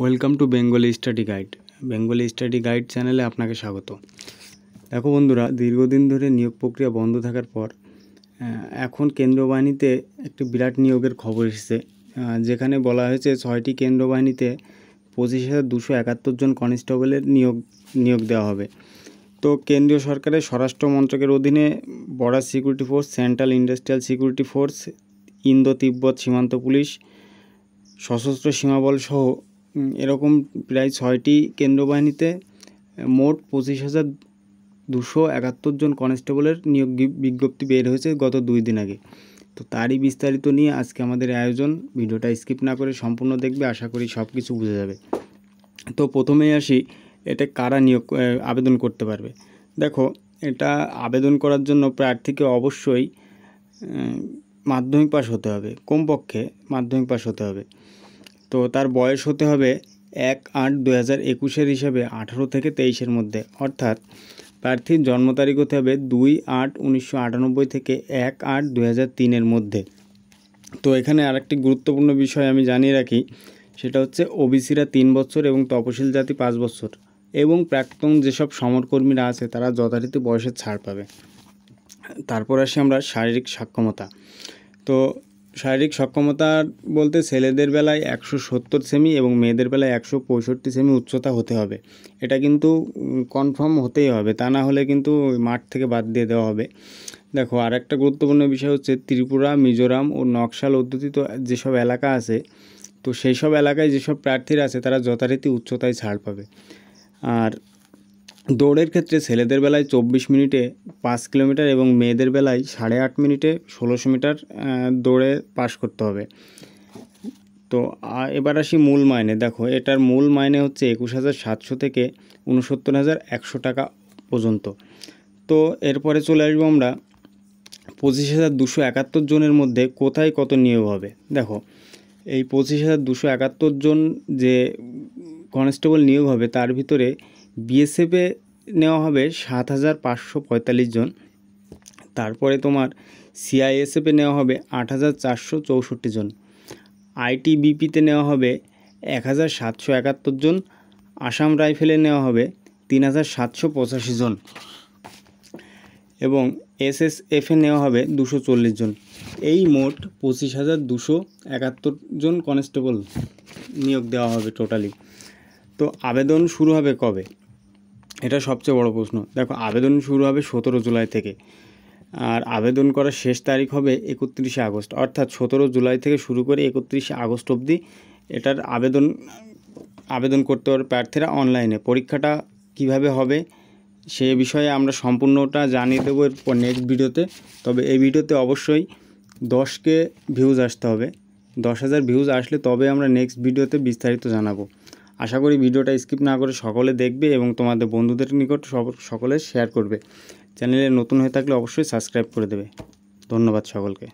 welcome to Bengali study guide Bengali study guide চ্যানেলে আপনাকে স্বাগত দেখো বন্ধুরা দীর্ঘদিন ধরে নিয়োগ প্রক্রিয়া বন্ধ থাকার পর এখন কেন্দ্রবাহিনীতে একটি বিরাট নিয়োগের খবর এসেছে যেখানে বলা হয়েছে ছয়টি কেন্দ্রবাহিনীতে বাহিনীতে পঁচিশ হাজার দুশো একাত্তর জন কনস্টেবলের নিয়োগ নিয়োগ দেওয়া হবে তো কেন্দ্রীয় সরকারের স্বরাষ্ট্র মন্ত্রকের অধীনে border security force central industrial security force Indo Tibet সীমান্ত পুলিশ সশস্ত্র সীমাবল সহ এরকম প্রায় ছয়টি কেন্দ্রবাহিনীতে মোট পঁচিশ হাজার দুশো একাত্তর জন কনস্টেবলের নিয়োগ বিজ্ঞপ্তি বের হয়েছে গত দুই দিন আগে তো তারই বিস্তারিত নিয়ে আজকে আমাদের আয়োজন ভিডিওটা স্কিপ না করে সম্পূর্ণ দেখবে আশা করি সব কিছু বুঝে যাবে তো প্রথমেই আসি এটা কারা নিয়োগ আবেদন করতে পারবে দেখো এটা আবেদন করার জন্য প্রার্থীকে অবশ্যই মাধ্যমিক পাশ হতে হবে কমপক্ষে মাধ্যমিক পাশ হতে হবে তো তার বয়স হতে হবে এক আট দু হাজার একুশের হিসাবে আঠারো থেকে তেইশের মধ্যে অর্থাৎ প্রার্থীর জন্ম তারিখ হতে হবে দুই আট উনিশশো আটানব্বই থেকে এক আট দু হাজার তিনের মধ্যে তো এখানে আরেকটি গুরুত্বপূর্ণ বিষয় আমি জানিয়ে রাখি সেটা হচ্ছে ওবিসিরা তিন বছর এবং তপশিল জাতি পাঁচ বছর এবং প্রাক্তন যেসব সমরকর্মীরা আছে তারা যথারীতি বয়সের ছাড় পাবে তারপর আসি আমরা শারীরিক সক্ষমতা তো শারীরিক সক্ষমতা বলতে ছেলেদের বেলায় একশো সত্তর সেমি এবং মেয়েদের বেলায় একশো পঁয়ষট্টি সেমি উচ্চতা হতে হবে এটা কিন্তু কনফার্ম হতেই হবে তা না হলে কিন্তু মাঠ থেকে বাদ দিয়ে দেওয়া হবে দেখো আর একটা গুরুত্বপূর্ণ বিষয় হচ্ছে ত্রিপুরা মিজোরাম ও নকশাল অধ্যুতিত যেসব এলাকা আছে তো সেই সব এলাকায় যেসব প্রার্থীরা আছে তারা যথারীতি উচ্চতায় ছাড় পাবে আর দৌড়ের ক্ষেত্রে ছেলেদের বেলায় চব্বিশ মিনিটে পাঁচ কিলোমিটার এবং মেয়েদের বেলায় সাড়ে আট মিনিটে ষোলোশো মিটার দৌড়ে পাশ করতে হবে তো এবার আসি মূল মাইনে দেখো এটার মূল মাইনে হচ্ছে একুশ হাজার সাতশো থেকে উনসত্তর হাজার একশো টাকা পর্যন্ত তো এরপরে চলে আসবো আমরা পঁচিশ হাজার দুশো একাত্তর জনের মধ্যে কোথায় কত নিয়োগ হবে দেখো এই পঁচিশ হাজার দুশো একাত্তর জন যে কনস্টেবল নিয়োগ হবে তার ভিতরে বিএসএফে নেওয়া হবে সাত হাজার পাঁচশো পঁয়তাল্লিশ জন তারপরে তোমার সিআইএসএফে নেওয়া হবে আট হাজার চারশো চৌষট্টি জন আইটিবিপিতে নেওয়া হবে এক হাজার সাতশো একাত্তর জন আসাম রাইফেলে নেওয়া হবে তিন হাজার সাতশো পঁচাশি জন এবং এসএসএফে নেওয়া হবে দুশো চল্লিশ জন এই মোট পঁচিশ হাজার দুশো একাত্তর জন কনস্টেবল নিয়োগ দেওয়া হবে টোটালি তো আবেদন শুরু হবে কবে এটা সবচেয়ে বড় প্রশ্ন দেখো আবেদন শুরু হবে সতেরো জুলাই থেকে আর আবেদন করার শেষ তারিখ হবে একত্রিশে আগস্ট অর্থাৎ সতেরো জুলাই থেকে শুরু করে একত্রিশে আগস্ট অবধি এটার আবেদন আবেদন করতে পারে প্রার্থীরা অনলাইনে পরীক্ষাটা কিভাবে হবে সে বিষয়ে আমরা সম্পূর্ণটা জানিয়ে দেবো এরপর নেক্সট ভিডিওতে তবে এই ভিডিওতে অবশ্যই দশকে ভিউজ আসতে হবে দশ হাজার ভিউজ আসলে তবে আমরা নেক্সট ভিডিওতে বিস্তারিত জানাবো আশা করি ভিডিওটা স্কিপ না করে সকলে দেখবে এবং তোমাদের বন্ধুদের নিকট সব সকলে শেয়ার করবে চ্যানেলে নতুন হয়ে থাকলে অবশ্যই সাবস্ক্রাইব করে দেবে ধন্যবাদ সকলকে